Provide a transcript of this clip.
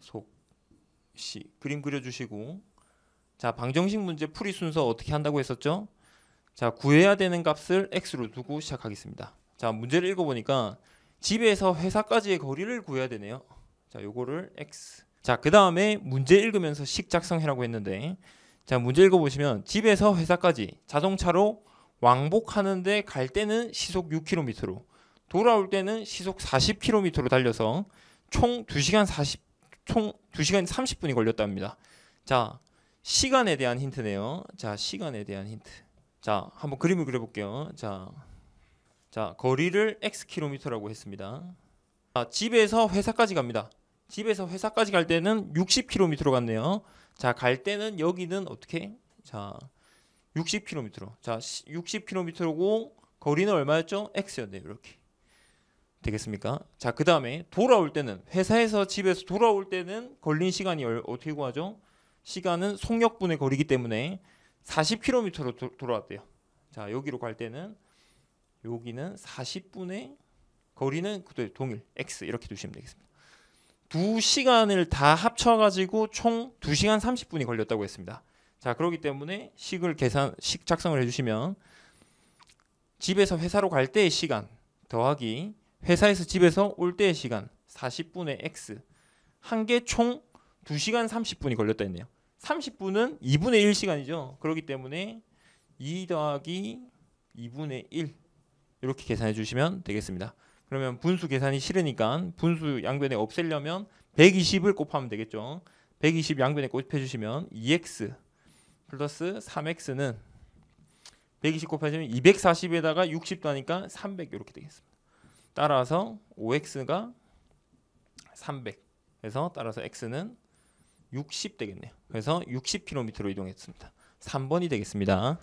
속시 그림 그려주시고 자 방정식 문제 풀이 순서 어떻게 한다고 했었죠? 자 구해야 되는 값을 x로 두고 시작하겠습니다. 자 문제를 읽어보니까 집에서 회사까지의 거리를 구해야 되네요. 자 요거를 x 자 그 다음에 문제 읽으면서 식 작성해라고 했는데 자 문제 읽어보시면 집에서 회사까지 자동차로 왕복하는데 갈 때는 시속 6km로 돌아올 때는 시속 40km로 달려서 총 2시간 40총 2시간 30분이 걸렸답니다. 자, 시간에 대한 힌트네요. 자, 시간에 대한 힌트. 자, 한번 그림을 그려 볼게요. 자. 자, 거리를 x 킬로미터라고 했습니다. 자, 집에서 회사까지 갑니다. 집에서 회사까지 갈 때는 60km로 갔네요. 자, 갈 때는 여기는 어떻게? 자, 60km로. 자, 60km고 거리는 얼마였죠? x였네요. 이렇게. 되겠습니까? 자, 그 다음에 돌아올 때는 회사에서 집에서 돌아올 때는 걸린 시간이 어떻게 구하죠? 시간은 속력분의 거리기 때문에 40km로 도, 돌아왔대요. 자, 여기로 갈 때는 여기는 40분의 거리는 그대 동일 x 이렇게 두시면 되겠습니다. 두 시간을 다 합쳐가지고 총 2시간 30분이 걸렸다고 했습니다. 자, 그렇기 때문에 식을 계산 식 작성을 해주시면 집에서 회사로 갈 때의 시간 더하기 회사에서 집에서 올 때의 시간 40분의 x 한 개 총 2시간 30분이 걸렸다 했네요. 30분은 2분의 1시간이죠. 그렇기 때문에 2 더하기 2분의 1 이렇게 계산해 주시면 되겠습니다. 그러면 분수 계산이 싫으니까 분수 양변에 없애려면 120을 곱하면 되겠죠. 120 양변에 곱해 주시면 2x 플러스 3x는 120곱해주면 240에다가 60 더하니까 300 이렇게 되겠습니다. 따라서 OX가 300 그래서 따라서 X는 60 되겠네요. 그래서 60km로 이동했습니다. 3번이 되겠습니다.